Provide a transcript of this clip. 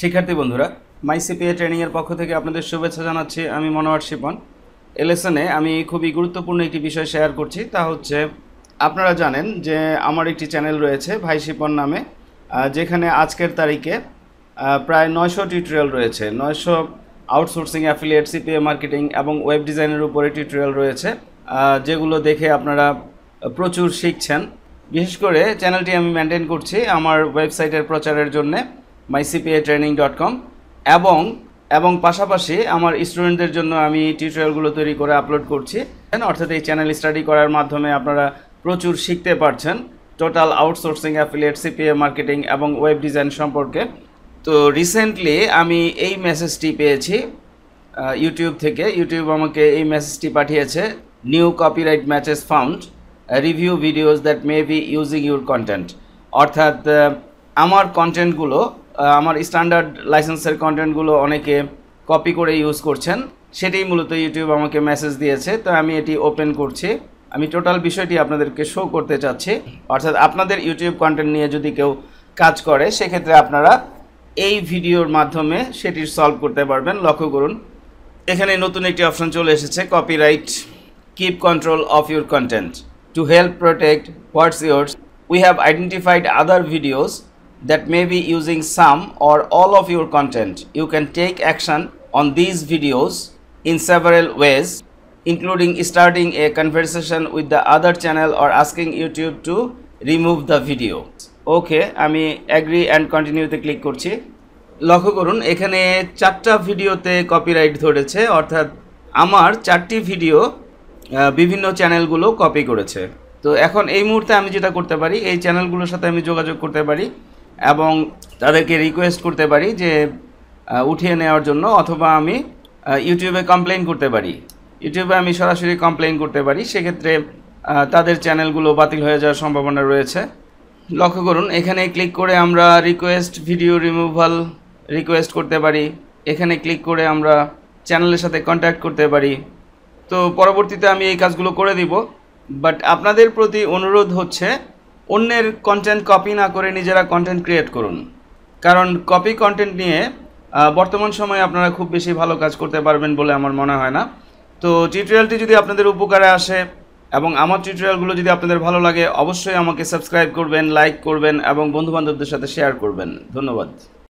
শিক্ষার্থী বন্ধুরা মাই সিপিএ ট্রেনিংয়ের পক্ষ থেকে আপনাদের শুভেচ্ছা জানাচ্ছি আমি মনোয়ার শিপন এলেসনে আমি খুবই গুরুত্বপূর্ণ একটি বিষয় শেয়ার করছি তা হচ্ছে আপনারা জানেন যে আমার একটি চ্যানেল রয়েছে ভাই শিপন নামে যেখানে আজকের তারিখে প্রায় নয়শো টিউটোরিয়াল রয়েছে নয়শো আউটসোর্সিং অ্যাফিলিয়েট সিপিএ মার্কেটিং এবং ওয়েব ডিজাইনের উপরে টিউটোরিয়াল রয়েছে যেগুলো দেখে আপনারা প্রচুর শিখছেন বিশেষ করে চ্যানেলটি আমি মেনটেন করছি আমার ওয়েবসাইটের প্রচারের জন্যে মাইসিপিএ ট্রেনিং ডট কম এবং এবং পাশাপাশি আমার স্টুডেন্টদের জন্য আমি টিউটোরিয়ালগুলো তৈরি করে আপলোড করছি অর্থাৎ এই চ্যানেল স্টাডি করার মাধ্যমে আপনারা প্রচুর শিখতে পারছেন total outsourcing affiliate CPA marketing এবং ওয়েব ডিজাইন সম্পর্কে তো রিসেন্টলি আমি এই মেসেজটি পেয়েছি ইউটিউব থেকে ইউটিউব আমাকে এই মেসেজটি পাঠিয়েছে new copyright matches found review videos that may be using your content অর্থাৎ আমার কন্টেন্টগুলো আমার স্ট্যান্ডার্ড লাইসেন্সের কন্টেন্টগুলো অনেকে কপি করে ইউজ করছেন সেটাই মূলত ইউটিউব আমাকে মেসেজ দিয়েছে তো আমি এটি ওপেন করছি আমি টোটাল বিষয়টি আপনাদেরকে শো করতে চাচ্ছি অর্থাৎ আপনাদের ইউটিউব কন্টেন্ট নিয়ে যদি কেউ কাজ করে সেক্ষেত্রে আপনারা এই ভিডিওর মাধ্যমে সেটির সলভ করতে পারবেন লক্ষ্য করুন এখানে নতুন একটি অপশন চলে এসেছে copyright keep control of your content to help protect what's yours we have identified other videos that may be using some or all of your content. You can take action on these videos in several ways, including starting a conversation with the other channel or asking YouTube to remove the video. Okay আমি agree and কন্টিনিউতে click করছি লক্ষ্য করুন এখানে চারটা ভিডিওতে copyright ধরেছে অর্থাৎ আমার চারটি ভিডিও বিভিন্ন চ্যানেলগুলো কপি করেছে তো এখন এই মুহূর্তে আমি যেটা করতে পারি এই চ্যানেলগুলোর সাথে আমি যোগাযোগ করতে পারি এবং তাদেরকে রিকোয়েস্ট করতে পারি যে উঠিয়ে নেওয়ার জন্য অথবা আমি ইউটিউবে কমপ্লেন করতে পারি ইউটিউবে আমি সরাসরি কমপ্লেন করতে পারি সেক্ষেত্রে তাদের চ্যানেলগুলো বাতিল হয়ে যাওয়ার সম্ভাবনা রয়েছে লক্ষ্য করুন এখানে ক্লিক করে আমরা রিকোয়েস্ট ভিডিও রিমুভাল রিকোয়েস্ট করতে পারি এখানে ক্লিক করে আমরা চ্যানেলের সাথে কন্ট্যাক্ট করতে পারি তো পরবর্তীতে আমি এই কাজগুলো করে দিব বাট আপনাদের প্রতি অনুরোধ হচ্ছে অন্যের কন্টেন্ট কপি না করে নিজেরা কন্টেন্ট ক্রিয়েট করুন কারণ কপি কন্টেন্ট নিয়ে বর্তমান সময়ে আপনারা খুব বেশি ভালো কাজ করতে পারবেন বলে আমার মনে হয় না তো টিউটোরিয়ালটি যদি আপনাদের উপকারে আসে এবং আমার টিউটোরিয়ালগুলো যদি আপনাদের ভালো লাগে অবশ্যই আমাকে সাবস্ক্রাইব করবেন লাইক করবেন এবং বন্ধুবান্ধবদের সাথে শেয়ার করবেন ধন্যবাদ